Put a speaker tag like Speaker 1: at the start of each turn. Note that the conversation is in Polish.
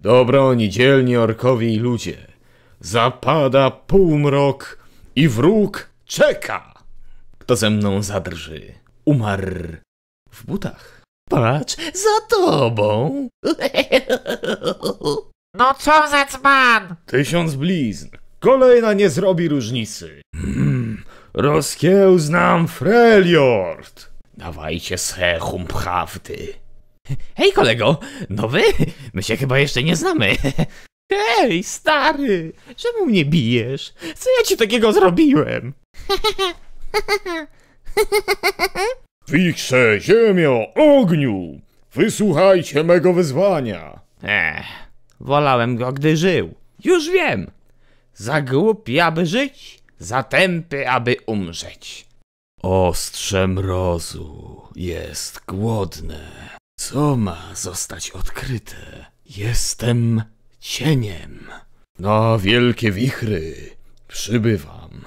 Speaker 1: Dobroni dzielni orkowi i ludzie. Zapada półmrok i wróg czeka. Kto ze mną zadrży, umarł w butach. Patrz, za tobą.
Speaker 2: No co za dzban?
Speaker 1: Tysiąc blizn. Kolejna nie zrobi różnicy. Mm, rozkiełznam Freljord. Dawajcie sechum prawdy.
Speaker 3: Hej kolego,
Speaker 4: nowy? My się chyba jeszcze nie znamy. Hej, stary! Czemu mnie bijesz? Co ja ci takiego zrobiłem?
Speaker 5: Fiksze, ziemio, ogniu! Wysłuchajcie mego wyzwania! Ech, wolałem go, gdy żył. Już wiem! Za głupi, aby żyć, za tępy, aby umrzeć.
Speaker 1: Ostrze mrozu jest głodne. Co ma zostać odkryte? Jestem cieniem. Na wielkie wichry przybywam.